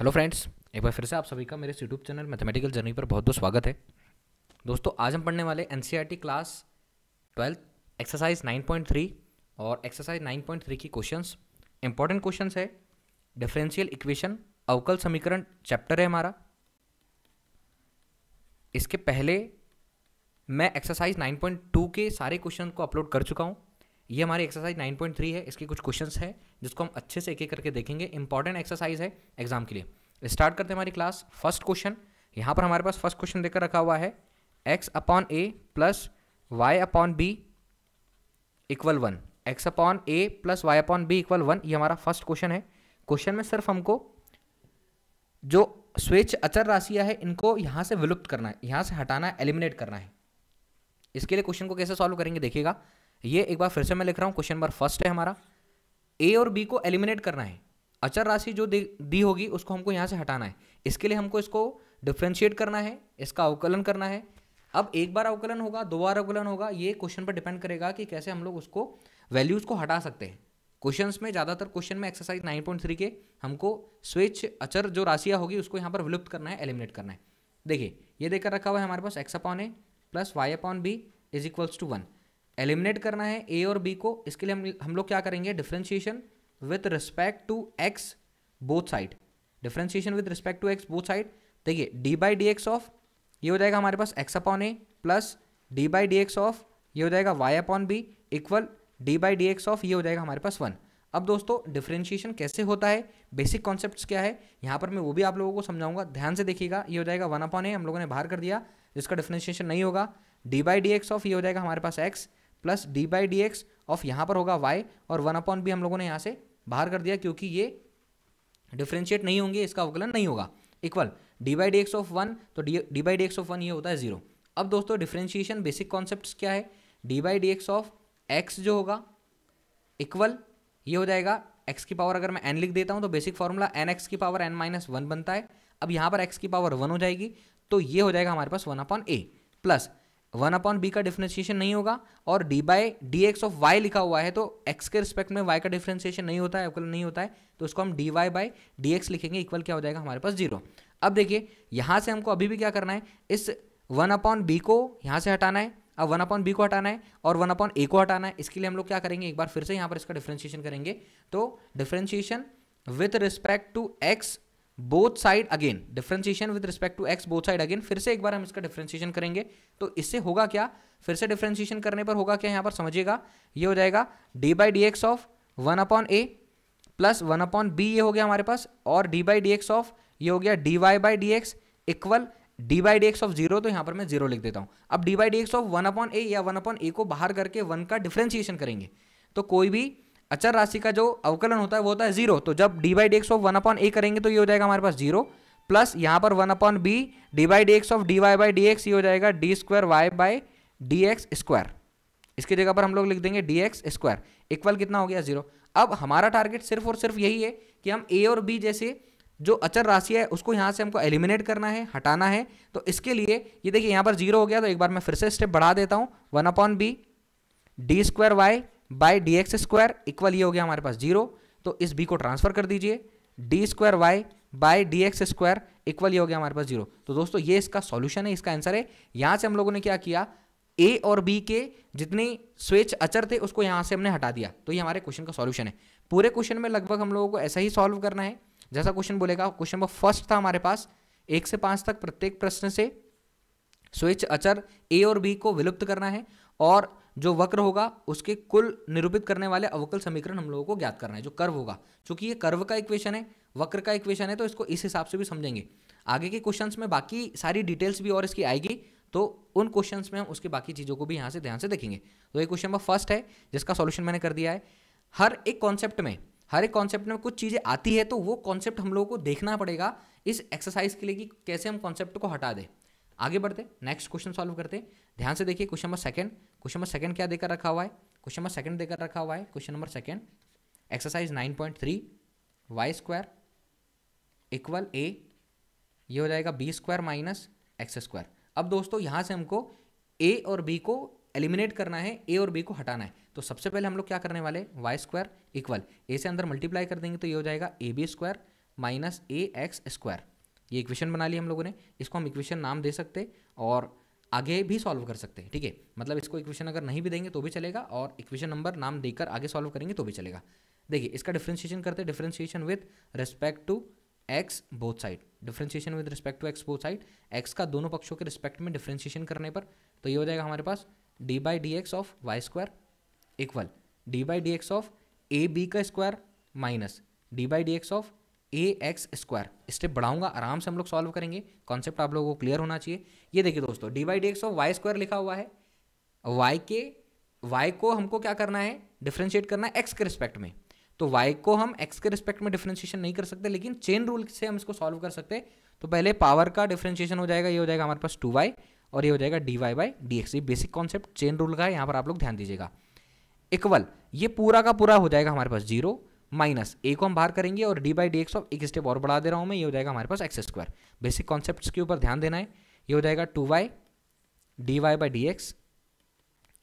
hello friends एक बार फिर से आप सभी का मेरे यूट्यूब चैनल मैथमेटिकल जर्नी पर बहुत बहुत स्वागत है दोस्तों आज हम पढ़ने वाले एन क्लास ट्वेल्थ एक्सरसाइज 9.3 और एक्सरसाइज 9.3 की क्वेश्चंस इंपॉर्टेंट क्वेश्चंस है डिफरेंशियल इक्वेशन अवकल समीकरण चैप्टर है हमारा इसके पहले मैं एक्सरसाइज 9.2 के सारे क्वेश्चन को अपलोड कर चुका हूँ ये हमारी एक्सरसाइज 9.3 है इसके कुछ क्वेश्चंस हैं जिसको हम अच्छे से एक एक करके देखेंगे इंपॉर्टेंट एक्सरसाइज है एग्जाम के लिए स्टार्ट करते हैं हमारी क्लास फर्स्ट क्वेश्चन यहाँ पर हमारे पास फर्स्ट क्वेश्चन देकर रखा हुआ है x upon a plus y upon b equal one x upon a plus y upon b equal one ये हमारा फर्स्ट क्वेश्चन है क्वेश्चन में सिर्फ हमको जो स्वेच्छ अचर राशियाँ है इनको यहाँ से विलुप्त करना है यहाँ से हटाना है एलिमिनेट करना है इसके लिए क्वेश्चन को कैसे सॉल्व करेंगे देखिएगा ये एक बार फिर से मैं लिख रहा हूँ क्वेश्चन नंबर फर्स्ट है हमारा ए और बी को एलिमिनेट करना है अचर राशि जो दी होगी उसको हमको यहाँ से हटाना है इसके लिए हमको इसको डिफ्रेंशिएट करना है इसका अवकलन करना है अब एक बार अवकलन होगा दो बार अवकलन होगा ये क्वेश्चन पर डिपेंड करेगा कि कैसे हम लोग उसको वैल्यूज़ को हटा सकते हैं क्वेश्चंस में ज़्यादातर क्वेश्चन में एक्सरसाइज 9.3 के हमको स्विच अचर जो राशियाँ होगी उसको यहाँ पर विलुप्त करना है एलिमिनेट करना है देखिए ये देखकर रखा हुआ है हमारे पास x upon a plus y upon b is equals to one eliminate करना है ए और बी को इसके लिए हम हम लोग क्या करेंगे differentiation with respect to x both side differentiation with respect to x both side देखिए d by d x of ये हो जाएगा हमारे पास x upon a plus d by d x of ये हो जाएगा y upon b equal d by d x of ये हो जाएगा हमारे पास वन अब दोस्तों डिफ्रेंशिएशन कैसे होता है बेसिक कॉन्सेप्ट क्या है यहाँ पर मैं वो भी आप लोगों को समझाऊंगा ध्यान से देखिएगा ये हो जाएगा वन अपॉन ए हम लोगों ने बाहर कर दिया जिसका डिफ्रेंशिएशन नहीं होगा d by d x of ये हो जाएगा हमारे पास x plus d by d x of यहाँ पर होगा वाई और वन अपॉन भी हम लोगों ने यहाँ से बाहर कर दिया क्योंकि ये डिफ्रेंशिएट नहीं होंगे इसका अवकलन नहीं होगा equal d by d x of one तो d d by d x of one ये होता है जीरो अब दोस्तों डिफ्रेंशिएशन बेसिक कॉन्सेप्ट क्या है d by d x of x जो होगा इक्वल ये हो जाएगा एक्स की पावर अगर मैं एन लिख देता हूँ तो बेसिक फॉर्मूला एन एक्स की पावर एन माइनस वन बनता है अब यहाँ पर एक्स की पावर वन हो जाएगी तो ये हो जाएगा हमारे पास one upon a plus one upon b का डिफ्रेंशिएशन नहीं होगा और d by d x of y लिखा हुआ है तो एक्स के रिस्पेक्ट में वाई का डिफ्रेंशिएशन नहीं होता है इक्वल नहीं होता है तो उसको हम d y by d x लिखेंगे इक्वल क्या हो जाएगा हमारे पास जीरो अब देखिए यहाँ से हमको अभी भी क्या करना है इस वन अपॉन बी को यहाँ से हटाना है अब वन अपॉन बी को हटाना है और वन अपॉन ए को हटाना है इसके लिए हम लोग क्या करेंगे एक बार फिर से यहाँ पर इसका डिफ्रेंशिएशन करेंगे तो differentiation with respect to x both side again differentiation with respect to x both side again फिर से एक बार हम इसका डिफ्रेंसिएशन करेंगे तो इससे होगा क्या फिर से डिफ्रेंसिएशन करने पर होगा क्या यहाँ पर समझिएगा ये हो जाएगा d by d x of one upon a plus one upon b ये हो गया हमारे पास और d by d x of ये हो गया d y by d x equal d by d x of zero तो यहाँ पर मैं जीरो लिख देता हूँ अब d by d x of one upon a या वन अपॉन ए को बाहर करके वन का डिफ्रेंसिएशन करेंगे तो कोई भी अचर राशि का जो अवकलन होता है वो होता है जीरो तो जब d by x of one upon a करेंगे तो ये हो जाएगा हमारे पास जीरो प्लस यहाँ पर one upon b d d x of d y by d x ये हो जाएगा d square y by d x square इसकी जगह पर हम लोग लिख देंगे डी एक्स स्क्वायर इक्वल कितना हो गया जीरो अब हमारा टारगेट सिर्फ और सिर्फ यही है कि हम ए और बी जैसे जो अचर राशि है उसको यहाँ से हमको एलिमिनेट करना है हटाना है तो इसके लिए ये देखिए यहाँ पर जीरो हो गया तो एक बार मैं फिर से स्टेप बढ़ा देता हूँ one upon b d square y by d x square equal ये हो गया हमारे पास जीरो तो इस बी को ट्रांसफर कर दीजिए d square y by d x square equal ये हो गया हमारे पास जीरो तो दोस्तों ये इसका सॉल्यूशन है इसका आंसर है यहाँ से हम लोगों ने क्या किया ए और बी के जितने स्वेच अचर थे उसको यहाँ से हमने हटा दिया तो ये हमारे क्वेश्चन का सॉल्यूशन है पूरे क्वेश्चन में लगभग हम लोगों को ऐसा ही सॉल्व करना है जैसा क्वेश्चन बोलेगा क्वेश्चन नंबर फर्स्ट था हमारे पास एक से पाँच तक प्रत्येक प्रश्न से स्वेच अचर ए और बी को विलुप्त करना है और जो वक्र होगा उसके कुल निरूपित करने वाले अवकल समीकरण हम लोगों को ज्ञात करना है जो कर्व होगा चूंकि ये कर्व का इक्वेशन है वक्र का इक्वेशन है तो इसको इस हिसाब से भी समझेंगे आगे के क्वेश्चंस में बाकी सारी डिटेल्स भी और इसकी आएगी तो उन क्वेश्चंस में हम उसकी बाकी चीज़ों को भी यहाँ से ध्यान से देखेंगे तो ये क्वेश्चन नंबर फर्स्ट है जिसका सोल्यूशन मैंने कर दिया है हर एक कॉन्सेप्ट में हर एक कॉन्सेप्ट में कुछ चीज़ें आती है तो वो कॉन्सेप्ट हम लोगों को देखना पड़ेगा इस एक्सरसाइज के लिए कि कैसे हम कॉन्सेप्ट को हटा दें आगे बढ़ते नेक्स्ट क्वेश्चन सॉल्व करते ध्यान से देखिए question number second question number second क्या देकर रखा हुआ है क्वेश्चन नंबर सेकंड देकर रखा हुआ है question number second exercise nine point three y square equal a ये हो जाएगा b square minus x square अब दोस्तों यहाँ से हमको ए और बी को एलिमिनेट करना है ए और बी को हटाना है तो सबसे पहले हम लोग क्या करने वाले वाई स्क्वायर इक्वल ए से अंदर मल्टीप्लाई कर देंगे तो ये हो जाएगा a b square minus a x square ये इक्वेशन बना ली हम लोगों ने इसको हम इक्वेशन नाम दे सकते और आगे भी सॉल्व कर सकते हैं ठीक है मतलब इसको इक्वेशन अगर नहीं भी देंगे तो भी चलेगा और इक्वेशन नंबर नाम देकर आगे सॉल्व करेंगे तो भी चलेगा देखिए इसका डिफ्रेंशिएशन करते हैं differentiation with respect to x both side differentiation with respect to x both side x का दोनों पक्षों के रिस्पेक्ट में डिफ्रेंशिएशन करने पर तो ये हो जाएगा हमारे पास d by d x of y square equal d by d x of a b का square minus d by d x of a x square step बढ़ाऊंगा आराम से हम लोग सॉल्व करेंगे कॉन्सेप्ट आप लोगों को क्लियर होना चाहिए ये देखिए दोस्तों d by d x of y square लिखा हुआ है वाई के वाई को हमको क्या करना है डिफ्रेंशिएट करना है एक्स के रिस्पेक्ट में तो वाई को हम एक्स के रिस्पेक्ट में डिफ्रेंशिएशन नहीं कर सकते लेकिन चेन रूल से हम इसको सॉल्व कर सकते तो पहले पावर का डिफ्रेंशिएशन हो जाएगा ये हो जाएगा हमारे पास टू वाई और ये हो जाएगा d y by d x ये बेसिक कॉन्सेप्ट चेन रूल का है यहाँ पर आप लोग ध्यान दीजिएगा इक्वल ये पूरा का पूरा हो जाएगा हमारे पास जीरो माइनस ए को हम बाहर करेंगे और d by d x of एक स्टेप और बढ़ा दे रहा हूँ मैं ये हो जाएगा हमारे पास एक्स स्क्वायर बेसिक कॉन्सेप्ट के ऊपर ध्यान देना है ये हो जाएगा two y d y by d x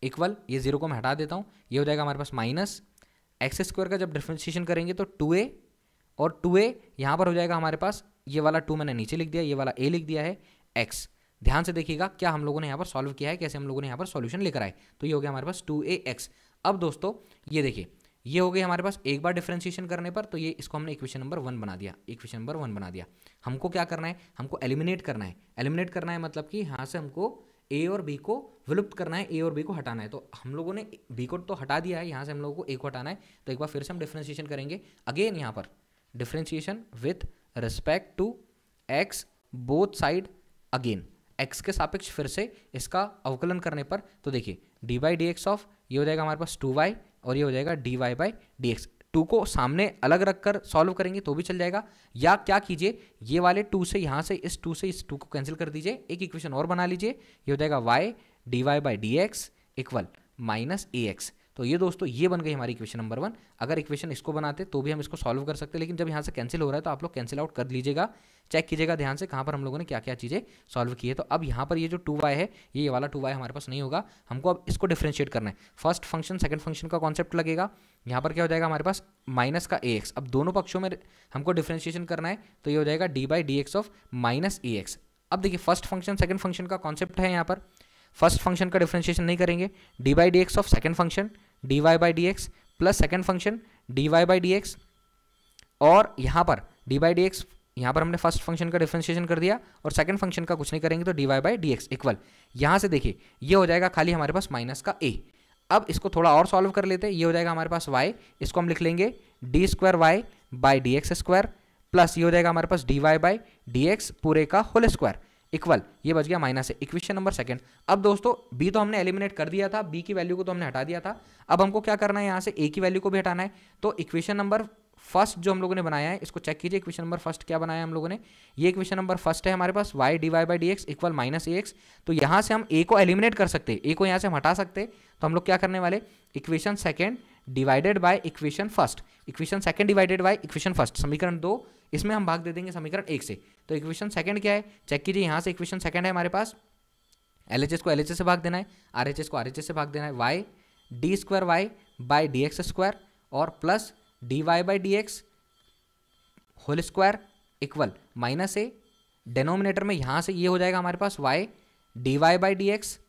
equal ये जीरो को मैं हटा देता हूँ ये हो जाएगा हमारे पास माइनस एक्स स्क्वायर का जब डिफ्रेंशिएशन करेंगे तो टू ए और टू ए यहाँ पर हो जाएगा हमारे पास ये वाला टू मैंने नीचे लिख दिया ये वाला ए लिख दिया है एक्स ध्यान से देखिएगा क्या हम लोगों ने यहाँ पर सॉल्व किया है कैसे हम लोगों ने यहाँ पर सॉल्यूशन लेकर आए तो ये हो गया हमारे पास टू ए एक्स अब दोस्तों ये देखिए ये हो गई हमारे पास एक बार डिफ्रेंशिएशन करने पर तो ये इसको हमने इक्वेशन नंबर वन बना दिया इक्वेशन नंबर वन बना दिया हमको क्या करना है हमको एलिमिनेट करना है एलिमिनेट करना है मतलब कि यहाँ से हमको ए और बी को विलुप्त करना है ए और बी को हटाना है तो हम लोगों ने बी को तो हटा दिया है यहाँ से हम लोगों को ए को हटाना है तो एक बार फिर से हम डिफ्रेंशिएशन करेंगे अगेन यहाँ पर differentiation with respect to x both side again x के सापेक्ष फिर से इसका अवकलन करने पर तो देखिए d by d x of ये हो जाएगा हमारे पास टू वाई और ये हो जाएगा d y by d x two को सामने अलग रखकर सॉल्व करेंगे तो भी चल जाएगा या क्या कीजिए ये वाले टू से यहाँ से इस टू से इस टू को कैंसिल कर दीजिए एक इक्वेशन और बना लीजिए ये हो जाएगा y d y by d x equal minus a x तो ये दोस्तों ये बन गई हमारी इक्वेशन नंबर वन अगर इक्वेशन इसको बनाते तो भी हम इसको सॉल्व कर सकते लेकिन जब यहाँ से कैंसिल हो रहा है तो आप लोग कैंसिल आउट कर लीजिएगा चेक कीजिएगा ध्यान से कहाँ पर हम लोगों ने क्या क्या चीज़ें सॉल्व की है तो अब यहाँ पर ये जो टू वाई है ये वाला टू वाई हमारे पास नहीं होगा हमको अब इसको डिफ्रेंशिएट करना है फर्स्ट फंक्शन सेकंड फंक्शन का कॉन्सेप्ट लगेगा यहाँ पर क्या हो जाएगा हमारे पास माइनस का ए एक्स अब दोनों पक्षों में हमको डिफ्रेंशिएशन करना है तो ये हो जाएगा d by d x of minus a x अब देखिए फर्स्ट फंक्शन सेकंड फंक्शन का कॉन्सेप्ट है यहाँ पर फर्स्ट फंक्शन का डिफ्रेंशिएशन नहीं करेंगे d by d x of second function d y by d x plus second function d y by d x और यहाँ पर डी बाई डी एक्स यहाँ पर हमने फर्स्ट फंक्शन का डिफ्रेंशिएशन कर दिया और सेकेंड फंक्शन का कुछ नहीं करेंगे तो d y by d x equal यहाँ से देखिए ये हो जाएगा खाली हमारे पास माइनस का ए अब इसको थोड़ा और सॉल्व कर लेते हैं ये हो जाएगा हमारे पास वाई इसको हम लिख लेंगे d square y by d x square plus ये हो जाएगा हमारे पास d y by d x पूरे का होल स्क्वायर इक्वल ये बच गया माइनस है इक्वेशन नंबर सेकंड अब दोस्तों बी तो हमने एलिमिनेट कर दिया था बी की वैल्यू को तो हमने हटा दिया था अब हमको क्या करना है यहाँ से ए की वैल्यू को भी हटाना है तो इक्वेशन नंबर फर्स्ट जो हम लोगों ने बनाया है इसको चेक कीजिए इक्वेशन नंबर फर्स्ट क्या बनाया हम लोगों ने ये इक्वेशन नंबर फर्स्ट है हमारे पास y d y by d x equal minus a x तो यहाँ से हम ए को एलिमिनेट कर सकते ए को यहाँ से हम हटा सकते तो हम लोग क्या करने वाले equation second divided by equation first equation second divided by equation first समीकरण दो इसमें हम भाग दे देंगे समीकरण एक से तो इक्वेशन सेकंड क्या है चेक कीजिए यहाँ से इक्वेशन सेकंड है हमारे पास एल को एल से भाग देना है आर को आर से भाग देना है y d square y by d x square और plus d y by d x whole square equal minus a denominator में यहाँ से ये हो जाएगा हमारे पास y d y by d x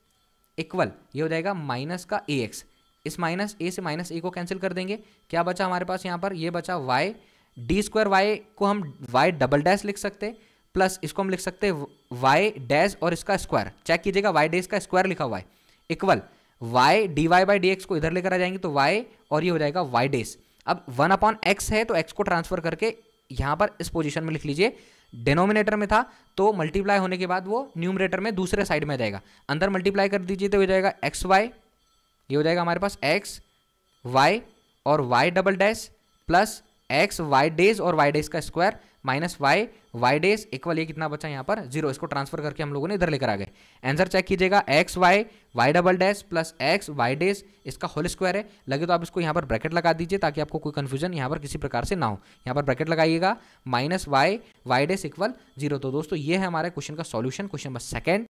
equal ये हो जाएगा माइनस का ए एक्स इस माइनस ए से माइनस ए को कैंसिल कर देंगे क्या बचा हमारे पास यहाँ पर ये बचा वाई डी स्क्वायर वाई को हम वाई डबल डैश लिख सकते हैं प्लस इसको हम लिख सकते हैं वाई डैश और इसका स्क्वायर चेक कीजिएगा वाई डैश का स्क्वायर लिखा हुआ है equal y d y by d x को इधर लेकर आ जाएंगे तो वाई और ये हो जाएगा वाई डैश अब वन अपॉन एक्स है तो एक्स को ट्रांसफर करके यहाँ पर इस पोजिशन में लिख लीजिए डिनोमिनेटर में था तो मल्टीप्लाई होने के बाद वो न्यूमरेटर में दूसरे साइड में जाएगा अंदर मल्टीप्लाई कर दीजिए तो हो जाएगा एक्स वाई ये हो जाएगा हमारे पास एक्स वाई और y double dash plus x y dash और वाई डेज का square minus y y dash equal ये कितना बचा यहाँ पर जीरो इसको ट्रांसफर करके हम लोगों ने इधर लेकर आ गए आंसर चेक कीजिएगा x y y double dash plus x y dash इसका होल स्क्वायर है लगे तो आप इसको यहाँ पर ब्रैकेट लगा दीजिए ताकि आपको कोई कन्फ्यूजन यहाँ पर किसी प्रकार से ना हो यहाँ पर ब्रैकेट लगाइएगा minus y y dash equal zero तो दोस्तों ये है हमारे क्वेश्चन का सॉल्यूशन क्वेश्चन नंबर सेकेंड